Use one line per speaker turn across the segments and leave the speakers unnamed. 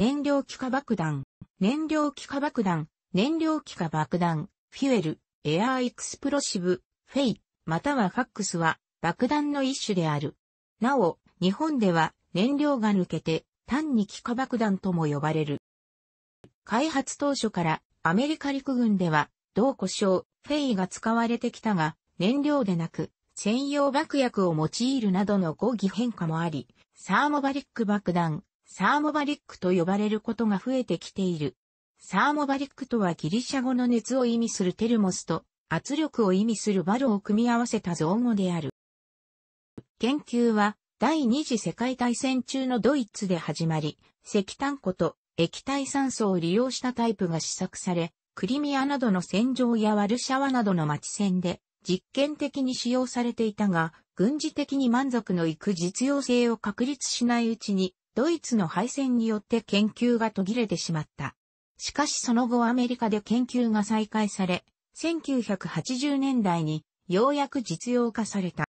燃料気化爆弾、燃料気化爆弾、燃料気化爆弾、フュエル、エアーエクスプロシブ、フェイ、またはファックスは爆弾の一種である。なお、日本では燃料が抜けて単に気化爆弾とも呼ばれる。開発当初からアメリカ陸軍では同故障、フェイが使われてきたが燃料でなく専用爆薬を用いるなどの語義変化もあり、サーモバリック爆弾、サーモバリックと呼ばれることが増えてきている。サーモバリックとはギリシャ語の熱を意味するテルモスと圧力を意味するバロを組み合わせた造語である。研究は第二次世界大戦中のドイツで始まり、石炭庫と液体酸素を利用したタイプが試作され、クリミアなどの戦場やワルシャワなどの町戦で実験的に使用されていたが、軍事的に満足のいく実用性を確立しないうちにドイツの敗戦によって研究が途切れてしまった。しかしその後アメリカで研究が再開され、1980年代にようやく実用化された。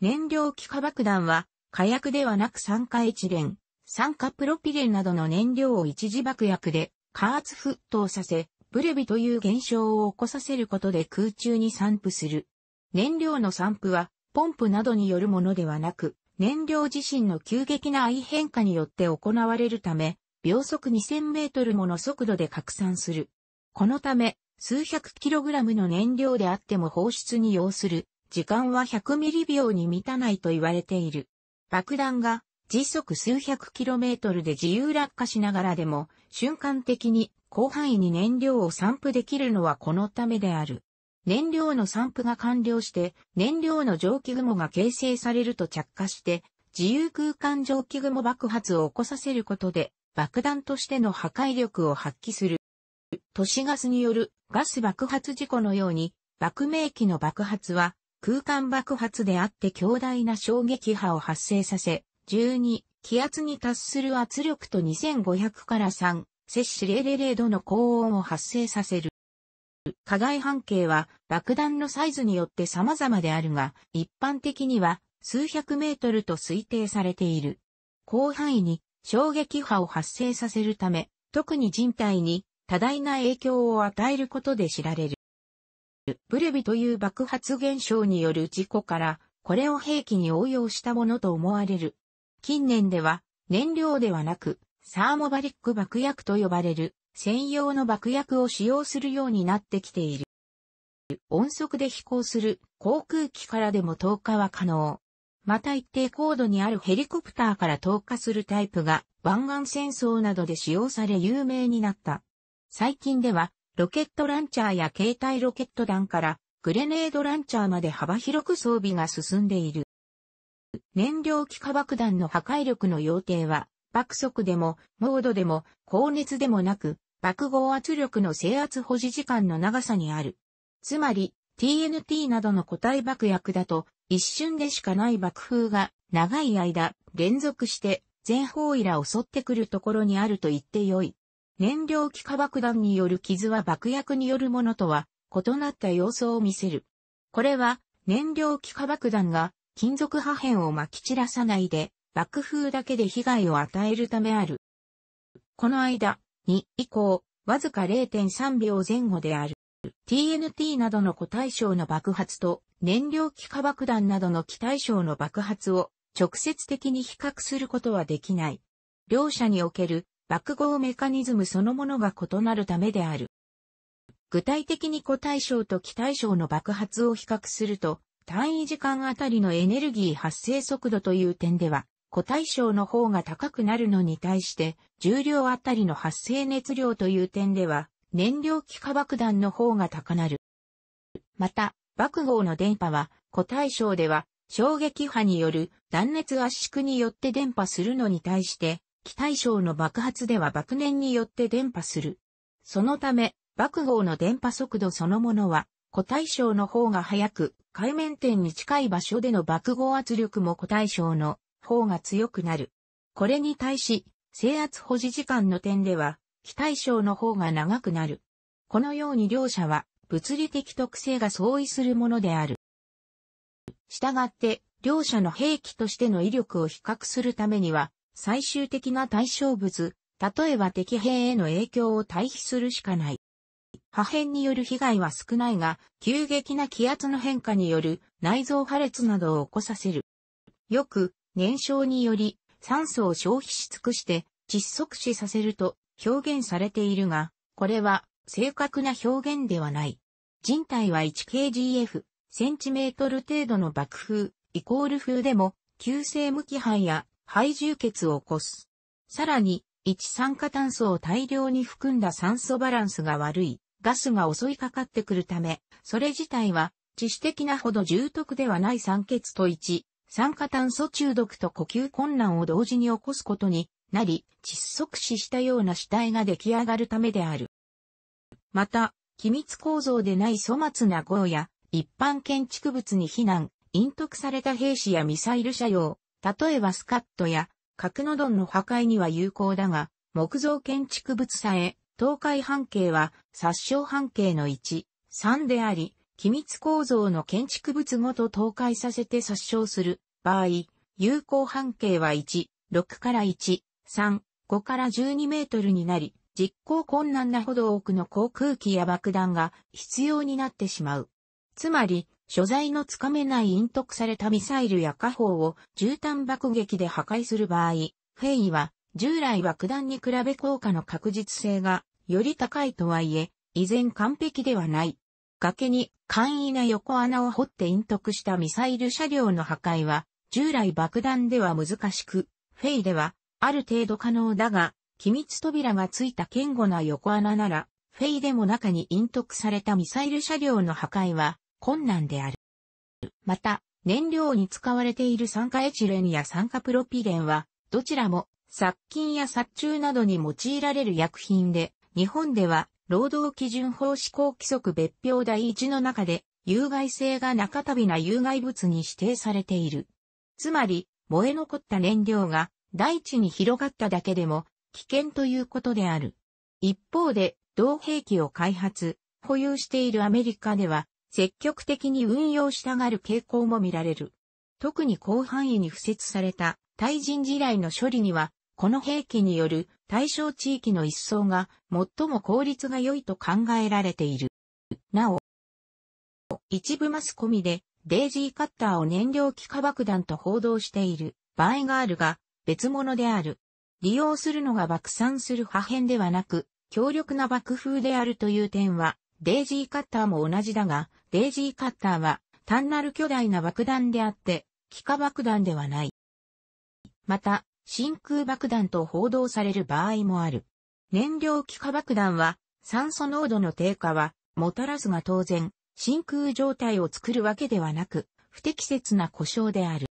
燃料気化爆弾は火薬ではなく酸化エチレン、酸化プロピレンなどの燃料を一時爆薬で加圧沸騰させ、ブレビという現象を起こさせることで空中に散布する。燃料の散布はポンプなどによるものではなく、燃料自身の急激な相変化によって行われるため、秒速2000メートルもの速度で拡散する。このため、数百キログラムの燃料であっても放出に要する時間は100ミリ秒に満たないと言われている。爆弾が時速数百キロメートルで自由落下しながらでも瞬間的に広範囲に燃料を散布できるのはこのためである。燃料の散布が完了して、燃料の蒸気雲が形成されると着火して、自由空間蒸気雲爆発を起こさせることで、爆弾としての破壊力を発揮する。都市ガスによるガス爆発事故のように、爆明機の爆発は空間爆発であって強大な衝撃波を発生させ、12、気圧に達する圧力と2500から3、摂氏000度の高温を発生させる。加害半径は爆弾のサイズによって様々であるが、一般的には数百メートルと推定されている。広範囲に衝撃波を発生させるため、特に人体に多大な影響を与えることで知られる。ブレビという爆発現象による事故から、これを兵器に応用したものと思われる。近年では、燃料ではなく、サーモバリック爆薬と呼ばれる専用の爆薬を使用するようになってきている。音速で飛行する航空機からでも投下は可能。また一定高度にあるヘリコプターから投下するタイプが湾岸戦争などで使用され有名になった。最近ではロケットランチャーや携帯ロケット弾からグレネードランチャーまで幅広く装備が進んでいる。燃料気化爆弾の破壊力の要諦は爆速でも、モードでも、高熱でもなく、爆豪圧力の制圧保持時間の長さにある。つまり、TNT などの固体爆薬だと、一瞬でしかない爆風が、長い間、連続して、全方位ら襲ってくるところにあると言ってよい。燃料気化爆弾による傷は爆薬によるものとは、異なった様相を見せる。これは、燃料気化爆弾が、金属破片を撒き散らさないで、爆風だけで被害を与えるためある。この間、2以降、わずか0.3秒前後である。TNT などの個対象の爆発と燃料気化爆弾などの気対象の爆発を直接的に比較することはできない。両者における爆豪メカニズムそのものが異なるためである。具体的に個対象と気対象の爆発を比較すると、単位時間あたりのエネルギー発生速度という点では、個体賞の方が高くなるのに対して、重量あたりの発生熱量という点では、燃料気化爆弾の方が高なる。また、爆豪の電波は、個体賞では、衝撃波による断熱圧縮によって電波するのに対して、気体賞の爆発では爆燃によって電波する。そのため、爆豪の電波速度そのものは、個体賞の方が速く、海面点に近い場所での爆豪圧力も個体賞の方が強くなる。これに対し、制圧保持時間の点では、非対称の方が長くなる。このように両者は、物理的特性が相違するものである。したがって、両者の兵器としての威力を比較するためには、最終的な対象物、例えば敵兵への影響を対比するしかない。破片による被害は少ないが、急激な気圧の変化による内臓破裂などを起こさせる。よく、燃焼により酸素を消費し尽くして窒息死させると表現されているが、これは正確な表現ではない。人体は 1kgf、センチメートル程度の爆風、イコール風でも、急性無機肺や肺充血を起こす。さらに、一酸化炭素を大量に含んだ酸素バランスが悪い、ガスが襲いかかってくるため、それ自体は、致死的なほど重篤ではない酸欠と一、酸化炭素中毒と呼吸困難を同時に起こすことになり、窒息死したような死体が出来上がるためである。また、機密構造でない粗末な号や、一般建築物に避難、隠匿された兵士やミサイル車用、例えばスカットや、格ノドンの破壊には有効だが、木造建築物さえ、倒壊半径は殺傷半径の1、3であり、機密構造の建築物ごと倒壊させて殺傷する場合、有効半径は1、6から1、3、5から12メートルになり、実行困難なほど多くの航空機や爆弾が必要になってしまう。つまり、所在のつかめない隠匿されたミサイルや火砲を絨毯爆撃で破壊する場合、フェイは従来爆弾に比べ効果の確実性がより高いとはいえ、依然完璧ではない。崖に簡易な横穴を掘って隠匿したミサイル車両の破壊は、従来爆弾では難しく、フェイではある程度可能だが、機密扉がついた堅固な横穴なら、フェイでも中に隠匿されたミサイル車両の破壊は困難である。また、燃料に使われている酸化エチレンや酸化プロピレンは、どちらも殺菌や殺虫などに用いられる薬品で、日本では労働基準法施行規則別表第1の中で、有害性が中旅な有害物に指定されている。つまり、燃え残った燃料が大地に広がっただけでも危険ということである。一方で、同兵器を開発、保有しているアメリカでは、積極的に運用したがる傾向も見られる。特に広範囲に付設された対人地雷の処理には、この兵器による対象地域の一層が最も効率が良いと考えられている。なお、一部マスコミでデイジーカッターを燃料気化爆弾と報道している場合があるが別物である。利用するのが爆散する破片ではなく強力な爆風であるという点はデイジーカッターも同じだがデイジーカッターは単なる巨大な爆弾であって気化爆弾ではない。また、真空爆弾と報道される場合もある。燃料気化爆弾は酸素濃度の低下はもたらすが当然、真空状態を作るわけではなく、不適切な故障である。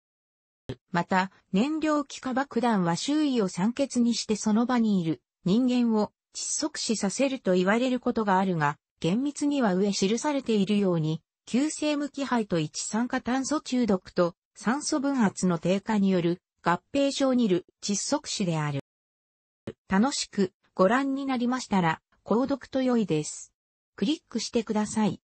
また、燃料気化爆弾は周囲を酸欠にしてその場にいる人間を窒息死させると言われることがあるが、厳密には上記されているように、急性無気肺と一酸化炭素中毒と酸素分圧の低下による合併症にる窒息死である。楽しくご覧になりましたら、購読と良いです。クリックしてください。